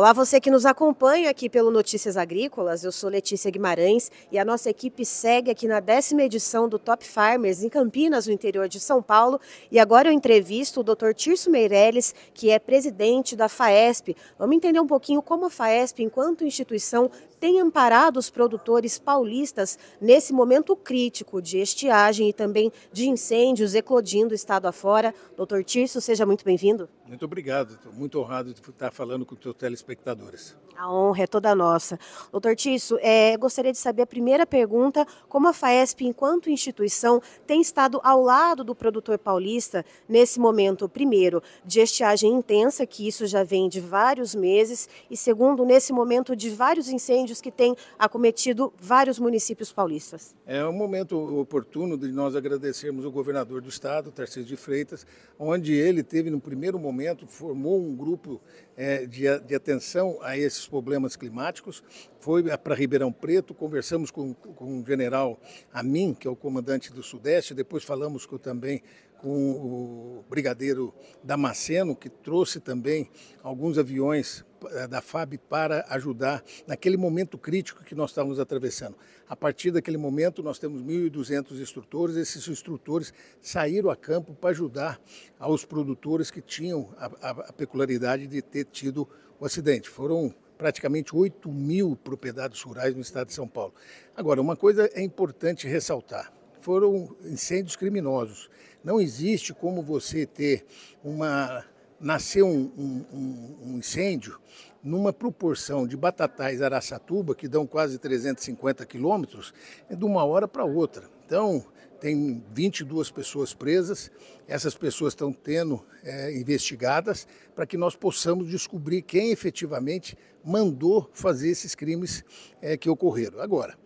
Olá, você que nos acompanha aqui pelo Notícias Agrícolas. Eu sou Letícia Guimarães e a nossa equipe segue aqui na décima edição do Top Farmers em Campinas, no interior de São Paulo. E agora eu entrevisto o Dr. Tirso Meirelles, que é presidente da FAESP. Vamos entender um pouquinho como a FAESP, enquanto instituição, tem amparado os produtores paulistas nesse momento crítico de estiagem e também de incêndios eclodindo o estado afora. Doutor Tirso, seja muito bem-vindo. Muito obrigado, estou muito honrado de estar falando com o seu telespectador telespectadores. A honra é toda nossa. Doutor Tício, é, gostaria de saber a primeira pergunta: como a FAESP, enquanto instituição, tem estado ao lado do produtor paulista nesse momento, primeiro, de estiagem intensa, que isso já vem de vários meses, e segundo, nesse momento de vários incêndios que têm acometido vários municípios paulistas? É um momento oportuno de nós agradecermos o governador do estado, Tarcísio de Freitas, onde ele teve, no primeiro momento, formou um grupo é, de, de, atenção a esses problemas climáticos. Foi para Ribeirão Preto, conversamos com, com o general Amin, que é o comandante do Sudeste, depois falamos com, também com o brigadeiro Damasceno, que trouxe também alguns aviões eh, da FAB para ajudar naquele momento crítico que nós estávamos atravessando. A partir daquele momento, nós temos 1.200 instrutores, esses instrutores saíram a campo para ajudar aos produtores que tinham a, a, a peculiaridade de ter tido o acidente. Foram praticamente 8 mil propriedades rurais no estado de São Paulo. Agora, uma coisa é importante ressaltar: foram incêndios criminosos. Não existe como você ter uma nasceu um, um, um, incêndio numa proporção de Batatais Araçatuba, que dão quase 350 quilômetros, é de uma hora para outra. Então, tem 22 pessoas presas, essas pessoas estão tendo é, investigadas para que nós possamos descobrir quem efetivamente mandou fazer esses crimes é, que ocorreram. Agora,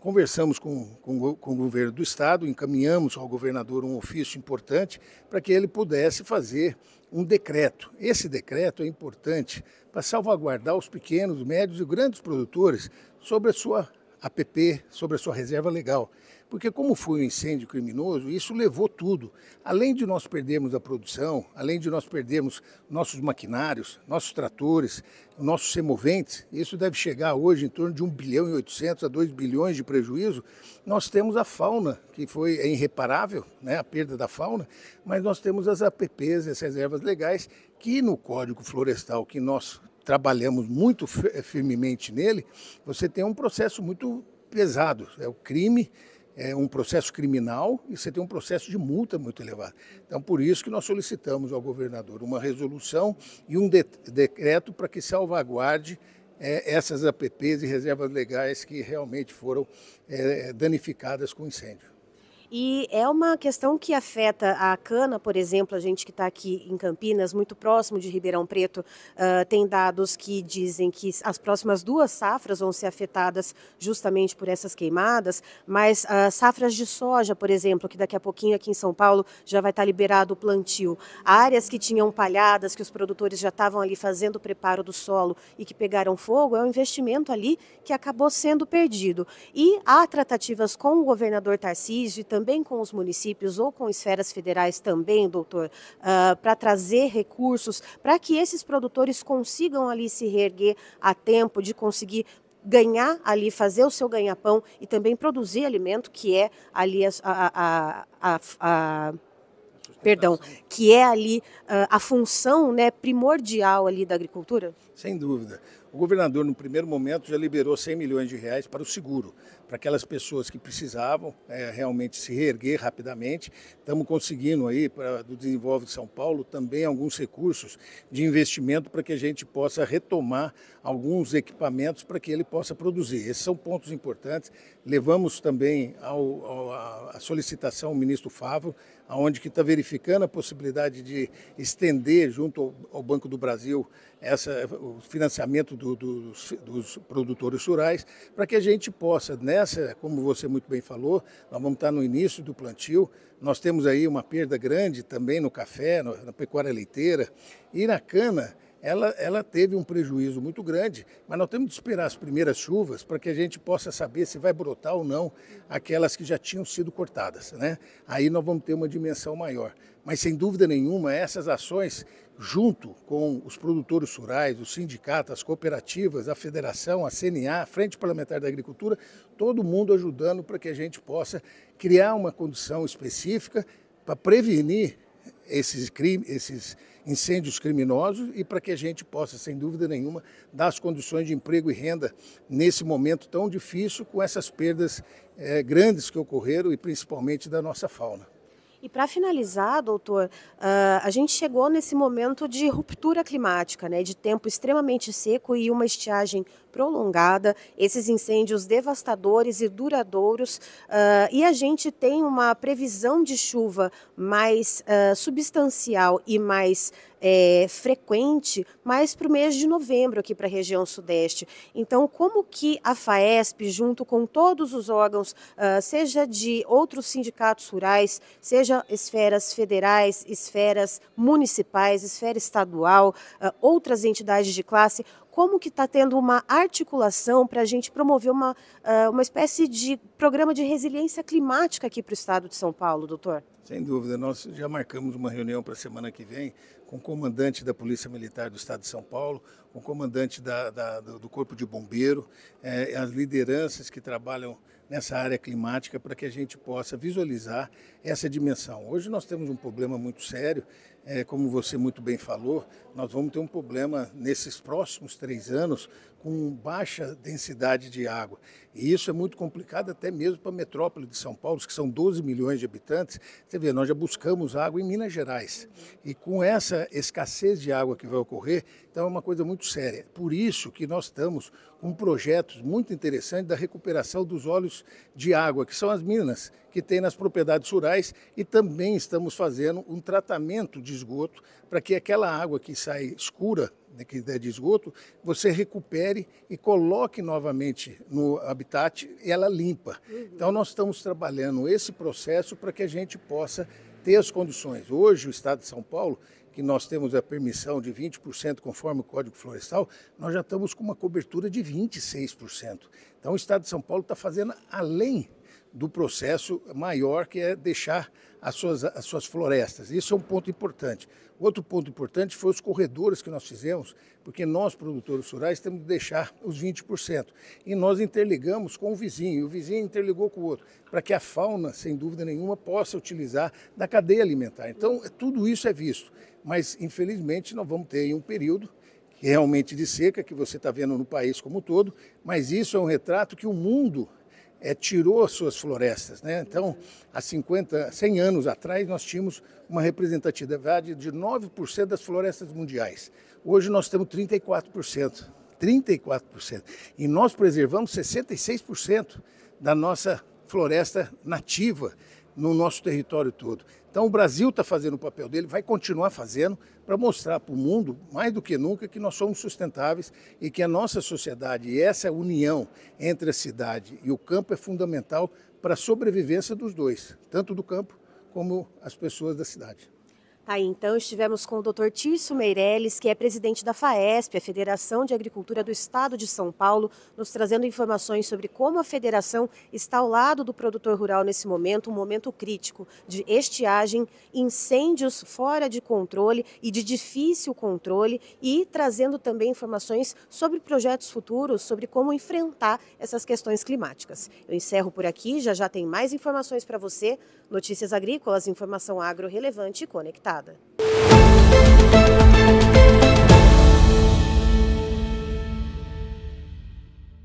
Conversamos com, com, com o governo do estado, encaminhamos ao governador um ofício importante para que ele pudesse fazer um decreto. Esse decreto é importante para salvaguardar os pequenos, médios e grandes produtores sobre a sua APP sobre a sua reserva legal. Porque como foi um incêndio criminoso, isso levou tudo. Além de nós perdermos a produção, além de nós perdermos nossos maquinários, nossos tratores, nossos semoventes, isso deve chegar hoje em torno de 1 bilhão e 800 a 2 bilhões de prejuízo. Nós temos a fauna, que foi é irreparável, né, a perda da fauna, mas nós temos as APPs, as reservas legais, que no Código Florestal que nós trabalhamos muito eh, firmemente nele, você tem um processo muito pesado. É o crime, é um processo criminal e você tem um processo de multa muito elevado. Então, por isso que nós solicitamos ao governador uma resolução e um de decreto para que salvaguarde é, essas APPs e reservas legais que realmente foram é, danificadas com incêndio. E é uma questão que afeta a cana, por exemplo, a gente que está aqui em Campinas, muito próximo de Ribeirão Preto, uh, tem dados que dizem que as próximas duas safras vão ser afetadas justamente por essas queimadas, mas uh, safras de soja, por exemplo, que daqui a pouquinho aqui em São Paulo já vai estar tá liberado o plantio. Áreas que tinham palhadas, que os produtores já estavam ali fazendo o preparo do solo e que pegaram fogo, é um investimento ali que acabou sendo perdido. E há tratativas com o governador Tarcísio e também também com os municípios ou com esferas federais também, doutor, uh, ah, para trazer recursos para que esses produtores consigam ali se reerguer a tempo de conseguir ganhar ali, fazer o seu ganha-pão e também produzir alimento, que é ali a, a, a, a perdão, que é ali ah, a função né, primordial ali da agricultura? Sem dúvida. O governador, no primeiro momento, já liberou 100 milhões de reais para o seguro, para aquelas pessoas que precisavam é, realmente se reerguer rapidamente. Estamos conseguindo aí, pra, do Desenvolve São Paulo, também alguns recursos de investimento para que a gente possa retomar alguns equipamentos para que ele possa produzir. Esses são pontos importantes. Levamos também ao, ao, a solicitação ao ministro Favro aonde que está verificando a possibilidade de estender junto ao, Banco do Brasil essa, o financiamento do, do, dos, dos, produtores rurais, para que a gente possa, nessa, como você muito bem falou, nós vamos estar tá no início do plantio, nós temos aí uma perda grande também no café, na pecuária leiteira e na cana ela, ela teve um prejuízo muito grande, mas nós temos de esperar as primeiras chuvas para que a gente possa saber se vai brotar ou não aquelas que já tinham sido cortadas. Né? Aí nós vamos ter uma dimensão maior. Mas sem dúvida nenhuma, essas ações, junto com os produtores rurais, os sindicatos, as cooperativas, a federação, a CNA, a Frente Parlamentar da Agricultura, todo mundo ajudando para que a gente possa criar uma condição específica para prevenir esses, crime, esses incêndios criminosos e para que a gente possa, sem dúvida nenhuma, dar as condições de emprego e renda nesse momento tão difícil com essas perdas eh, grandes que ocorreram e principalmente da nossa fauna. E para finalizar, doutor, ah, a gente chegou nesse momento de ruptura climática, né, de tempo extremamente seco e uma estiagem prolongada, esses incêndios devastadores e duradouros, ah, e a gente tem uma previsão de chuva mais ah, substancial e mais é, frequente mais para o mês de novembro aqui para a região sudeste. Então, como que a FAESP, junto com todos os órgãos, uh, seja de outros sindicatos rurais, seja esferas federais, esferas municipais, esfera estadual, uh, outras entidades de classe, como que está tendo uma articulação para a gente promover uma, ah, uma espécie de programa de resiliência climática aqui para o estado de São Paulo, doutor? Sem dúvida, nós já marcamos uma reunião para a semana que vem com o comandante da Polícia Militar do Estado de São Paulo, com o comandante da, da, do Corpo de Bombeiro, é, as lideranças que trabalham nessa área climática para que a gente possa visualizar essa dimensão. Hoje nós temos um problema muito sério é, como você muito bem falou, nós vamos ter um problema nesses próximos três anos com baixa densidade de água. E isso é muito complicado até mesmo para a metrópole de São Paulo, que são 12 milhões de habitantes. Você vê, nós já buscamos água em Minas Gerais. E com essa escassez de água que vai ocorrer, então é uma coisa muito séria. Por isso que nós estamos com projetos muito interessantes da recuperação dos olhos de água, que são as minas que tem nas propriedades rurais, e também estamos fazendo um tratamento de esgoto, para que aquela água que sai escura, né, que é de esgoto, você recupere e coloque novamente no habitat e ela limpa. Uhum. Então, nós estamos trabalhando esse processo para que a gente possa ter as condições. Hoje, o Estado de São Paulo que nós temos a permissão de 20% conforme o Código Florestal, nós já estamos com uma cobertura de 26%. Então o Estado de São Paulo está fazendo além do processo maior que é deixar as suas, as suas florestas. Isso é um ponto importante. Outro ponto importante foi os corredores que nós fizemos, porque nós, produtores rurais, temos que deixar os 20%. E nós interligamos com o vizinho, o vizinho interligou com o outro, para que a fauna, sem dúvida nenhuma, possa utilizar da cadeia alimentar. Então, é, tudo isso é visto. Mas, infelizmente, nós vamos ter um período é realmente de seca que você está vendo no país como um todo, mas isso é um retrato que o mundo é, tirou suas florestas. Né? Então, há 50, 100 anos atrás, nós tínhamos uma representatividade de 9% das florestas mundiais. Hoje nós temos 34%. 34%. E nós preservamos 66% da nossa floresta nativa no nosso território todo. Então o Brasil está fazendo o papel dele, vai continuar fazendo para mostrar para o mundo, mais do que nunca, que nós somos sustentáveis e que a nossa sociedade e essa união entre a cidade e o campo é fundamental para a sobrevivência dos dois, tanto do campo como as pessoas da cidade. Tá, então estivemos com o Dr. Tirso Meirelles, que é presidente da FAESP, a Federação de Agricultura do Estado de São Paulo, nos trazendo informações sobre como a federação está ao lado do produtor rural nesse momento, um momento crítico de estiagem, incêndios fora de controle e de difícil controle, e trazendo também informações sobre projetos futuros, sobre como enfrentar essas questões climáticas. Eu encerro por aqui, já já tem mais informações para você, notícias agrícolas, informação agro relevante e conectada obrigada.